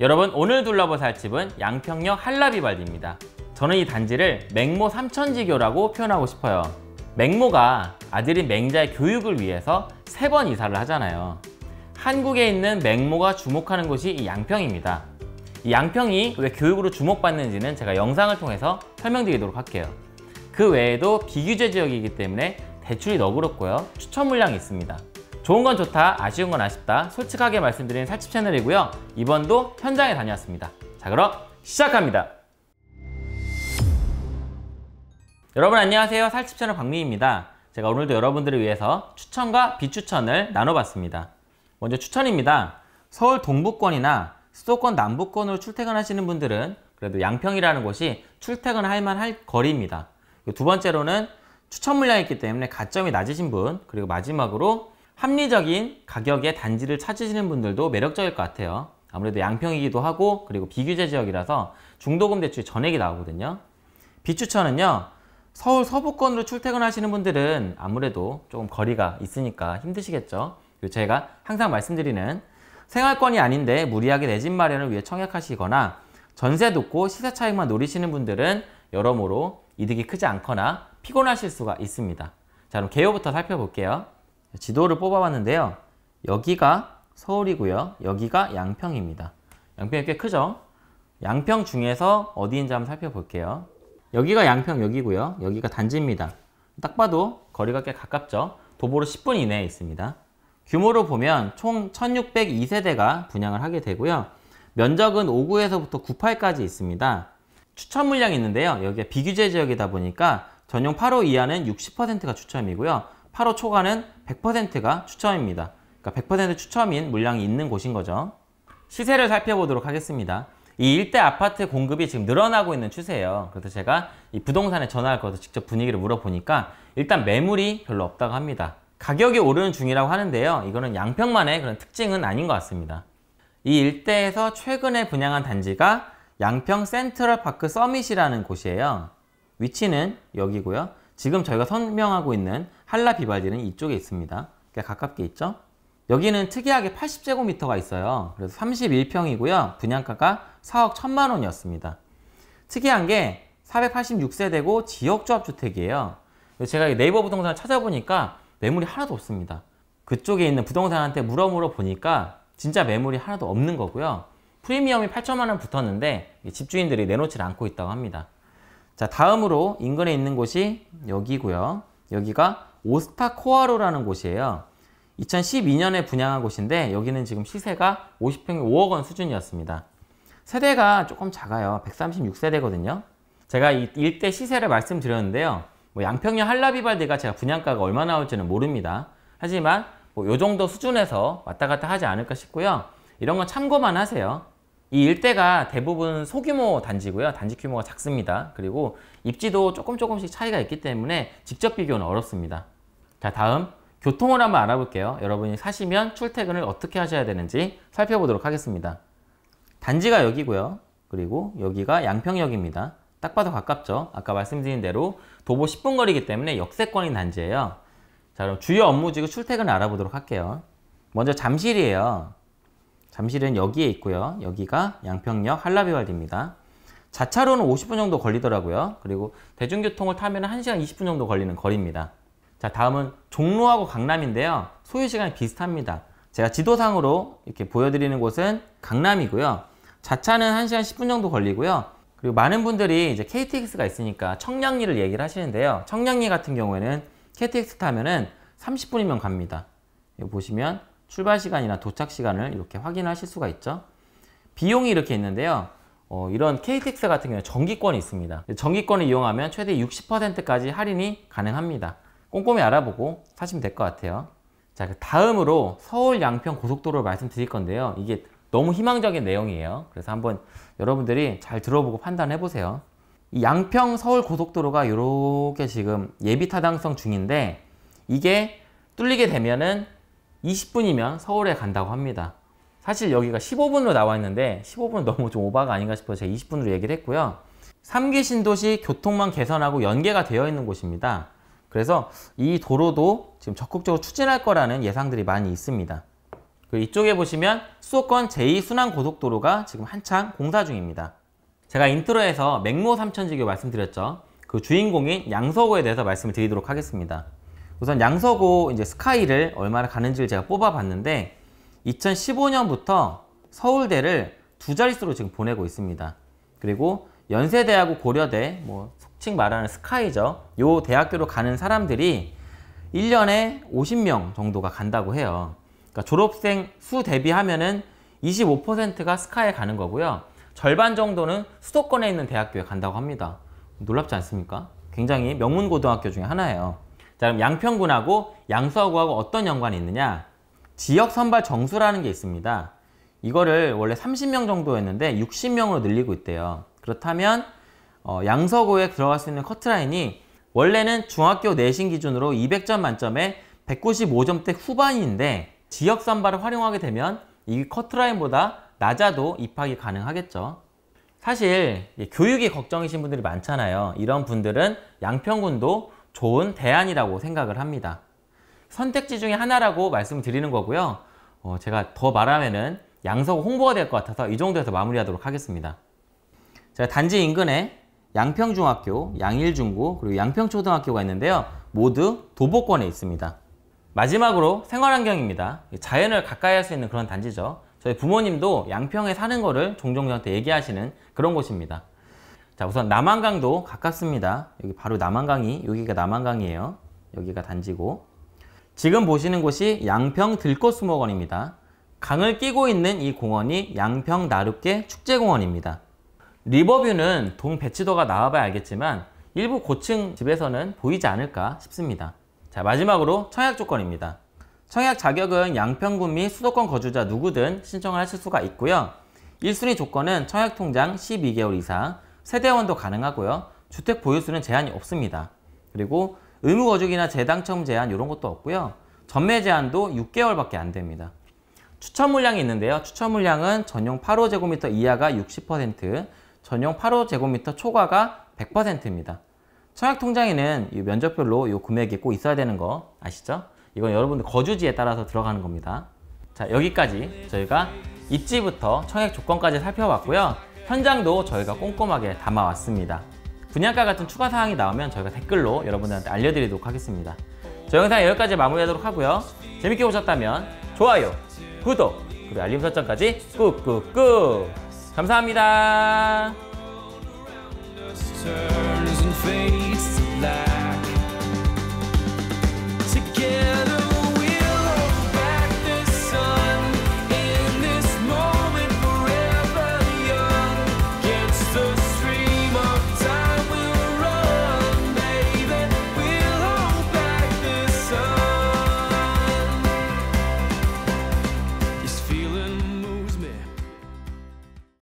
여러분 오늘 둘러볼 살집은 양평역 한라비발디입니다. 저는 이 단지를 맹모 삼천지교라고 표현하고 싶어요. 맹모가 아들인 맹자의 교육을 위해서 세 번 이사를 하잖아요. 한국에 있는 맹모가 주목하는 곳이 이 양평입니다. 이 양평이 왜 교육으로 주목받는지는 제가 영상을 통해서 설명드리도록 할게요. 그 외에도 비규제 지역이기 때문에 대출이 너그럽고요. 추천 물량이 있습니다. 좋은 건 좋다, 아쉬운 건 아쉽다 솔직하게 말씀드리는 살집 채널이고요. 이번도 현장에 다녀왔습니다. 자 그럼 시작합니다. 여러분 안녕하세요. 살집 채널 박미입니다. 제가 오늘도 여러분들을 위해서 추천과 비추천을 나눠봤습니다. 먼저 추천입니다. 서울 동부권이나 수도권 남부권으로 출퇴근하시는 분들은 그래도 양평이라는 곳이 출퇴근할 만할 거리입니다. 두 번째로는 추천 물량이 있기 때문에 가점이 낮으신 분 그리고 마지막으로 합리적인 가격의 단지를 찾으시는 분들도 매력적일 것 같아요. 아무래도 양평이기도 하고 그리고 비규제 지역이라서 중도금 대출 전액이 나오거든요. 비추천은요. 서울 서부권으로 출퇴근하시는 분들은 아무래도 조금 거리가 있으니까 힘드시겠죠. 제가 항상 말씀드리는 생활권이 아닌데 무리하게 내 집 마련을 위해 청약하시거나 전세 놓고 시세 차익만 노리시는 분들은 여러모로 이득이 크지 않거나 피곤하실 수가 있습니다. 자 그럼 개요부터 살펴볼게요. 지도를 뽑아봤는데요. 여기가 서울이고요. 여기가 양평입니다. 양평이 꽤 크죠? 양평 중에서 어디인지 한번 살펴볼게요. 여기가 양평 여기고요. 여기가 단지입니다. 딱 봐도 거리가 꽤 가깝죠. 도보로 10분 이내에 있습니다. 규모로 보면 총 1602세대가 분양을 하게 되고요. 면적은 5구에서부터 98까지 있습니다. 추천 물량이 있는데요. 여기가 비규제 지역이다 보니까 전용 8호 이하는 60%가 추첨이고요. 하루 초과는 100%가 추첨입니다. 그러니까 100% 추첨인 물량이 있는 곳인 거죠. 시세를 살펴보도록 하겠습니다. 이 일대 아파트 공급이 지금 늘어나고 있는 추세예요. 그래서 제가 이 부동산에 전화할 거서 직접 분위기를 물어보니까 일단 매물이 별로 없다고 합니다. 가격이 오르는 중이라고 하는데요. 이거는 양평만의 그런 특징은 아닌 것 같습니다. 이 일대에서 최근에 분양한 단지가 양평 센트럴파크 서밋이라는 곳이에요. 위치는 여기고요. 지금 저희가 설명하고 있는 한라 비발디는 이쪽에 있습니다. 그 가깝게 있죠? 여기는 특이하게 80제곱미터가 있어요. 그래서 31평이고요. 분양가가 4억 1천만 원이었습니다. 특이한 게 486세대고 지역조합주택이에요. 제가 네이버 부동산을 찾아보니까 매물이 하나도 없습니다. 그쪽에 있는 부동산한테 물어물어 보니까 진짜 매물이 하나도 없는 거고요. 프리미엄이 8천만 원 붙었는데 집주인들이 내놓질 않고 있다고 합니다. 자 다음으로 인근에 있는 곳이 여기고요. 여기가 오스타 코아로라는 곳이에요. 2012년에 분양한 곳인데 여기는 지금 시세가 50평에 5억 원 수준이었습니다. 세대가 조금 작아요. 136세대거든요. 제가 이 일대 시세를 말씀드렸는데요. 뭐 양평역 한라비발디가 제가 분양가가 얼마 나올지는 모릅니다. 하지만 뭐요 정도 수준에서 왔다 갔다 하지 않을까 싶고요. 이런 건 참고만 하세요. 이 일대가 대부분 소규모 단지고요. 단지 규모가 작습니다. 그리고 입지도 조금 조금씩 차이가 있기 때문에 직접 비교는 어렵습니다. 자 다음 교통을 한번 알아볼게요. 여러분이 사시면 출퇴근을 어떻게 하셔야 되는지 살펴보도록 하겠습니다. 단지가 여기고요. 그리고 여기가 양평역입니다. 딱 봐도 가깝죠? 아까 말씀드린 대로 도보 10분 거리이기 때문에 역세권인 단지예요. 자 그럼 주요 업무지구 출퇴근을 알아보도록 할게요. 먼저 잠실이에요. 잠실은 여기에 있고요. 여기가 양평역 한라비월드입니다. 자차로는 50분 정도 걸리더라고요. 그리고 대중교통을 타면 1시간 20분 정도 걸리는 거리입니다. 자, 다음은 종로하고 강남인데요. 소요시간이 비슷합니다. 제가 지도상으로 이렇게 보여드리는 곳은 강남이고요. 자차는 1시간 10분 정도 걸리고요. 그리고 많은 분들이 이제 KTX가 있으니까 청량리를 얘기를 하시는데요. 청량리 같은 경우에는 KTX 타면은 30분이면 갑니다. 여기 보시면 출발 시간이나 도착 시간을 이렇게 확인하실 수가 있죠. 비용이 이렇게 있는데요. 어, 이런 KTX 같은 경우에 정기권이 있습니다. 정기권을 이용하면 최대 60%까지 할인이 가능합니다. 꼼꼼히 알아보고 사시면 될 것 같아요. 자, 그 다음으로 서울 양평 고속도로를 말씀드릴 건데요. 이게 너무 희망적인 내용이에요. 그래서 한번 여러분들이 잘 들어보고 판단해 보세요. 이 양평 서울 고속도로가 이렇게 지금 예비 타당성 중인데 이게 뚫리게 되면은 20분이면 서울에 간다고 합니다. 사실 여기가 15분으로 나와 있는데 15분은 너무 좀 오바가 아닌가 싶어서 제가 20분으로 얘기를 했고요. 3기 신도시 교통망 개선하고 연계가 되어 있는 곳입니다. 그래서 이 도로도 지금 적극적으로 추진할 거라는 예상들이 많이 있습니다. 그리고 이쪽에 보시면 수도권 제2순환고속도로가 지금 한창 공사 중입니다. 제가 인트로에서 맹모 삼천지교 말씀드렸죠. 그 주인공인 양서구에 대해서 말씀을 드리도록 하겠습니다. 우선 양서고 이제 스카이를 얼마나 가는지를 제가 뽑아봤는데 2015년부터 서울대를 두 자릿수로 지금 보내고 있습니다. 그리고 연세대하고 고려대, 뭐 속칭 말하는 스카이죠. 요 대학교로 가는 사람들이 1년에 50명 정도가 간다고 해요. 그러니까 졸업생 수 대비하면은 25%가 스카이에 가는 거고요. 절반 정도는 수도권에 있는 대학교에 간다고 합니다. 놀랍지 않습니까? 굉장히 명문 고등학교 중에 하나예요. 자 그럼 양평군하고 양서구하고 어떤 연관이 있느냐 지역 선발 정수라는 게 있습니다 이거를 원래 30명 정도였는데 60명으로 늘리고 있대요 그렇다면 어, 양서구에 들어갈 수 있는 커트라인이 원래는 중학교 내신 기준으로 200점 만점에 195점대 후반인데 지역 선발을 활용하게 되면 이 커트라인보다 낮아도 입학이 가능하겠죠 사실 교육이 걱정이신 분들이 많잖아요 이런 분들은 양평군도 좋은 대안이라고 생각을 합니다. 선택지 중에 하나라고 말씀 드리는 거고요. 어, 제가 더 말하면은 양서구 홍보가 될 것 같아서 이 정도에서 마무리하도록 하겠습니다. 제가 단지 인근에 양평중학교, 양일중고, 그리고 양평초등학교가 있는데요. 모두 도보권에 있습니다. 마지막으로 생활환경입니다. 자연을 가까이 할 수 있는 그런 단지죠. 저희 부모님도 양평에 사는 거를 종종 저한테 얘기하시는 그런 곳입니다. 자 우선 남한강도 가깝습니다. 여기 바로 남한강이 여기가 남한강이에요. 여기가 단지고 지금 보시는 곳이 양평 들꽃수목원입니다. 강을 끼고 있는 이 공원이 양평 나룻개 축제공원입니다. 리버뷰는 동 배치도가 나와봐야 알겠지만 일부 고층 집에서는 보이지 않을까 싶습니다. 자 마지막으로 청약 조건입니다. 청약 자격은 양평군 및 수도권 거주자 누구든 신청을 하실 수가 있고요. 1순위 조건은 청약통장 12개월 이상, 세대원도 가능하고요. 주택 보유수는 제한이 없습니다. 그리고 의무 거주기나 재당첨 제한 이런 것도 없고요. 전매 제한도 6개월밖에 안 됩니다. 추천 물량이 있는데요. 추천 물량은 전용 8호 제곱미터 이하가 60%, 전용 8호 제곱미터 초과가 100%입니다. 청약통장에는 면접별로이 금액이 꼭 있어야 되는 거 아시죠? 이건 여러분들 거주지에 따라서 들어가는 겁니다. 자 여기까지 저희가 입지부터 청약 조건까지 살펴봤고요. 현장도 저희가 꼼꼼하게 담아왔습니다. 분양가 같은 추가 사항이 나오면 저희가 댓글로 여러분들한테 알려드리도록 하겠습니다. 저 영상 여기까지 마무리하도록 하고요. 재밌게 보셨다면 좋아요, 구독, 그리고 알림 설정까지 꾹꾹꾹! 감사합니다. turns and fades to black. Together.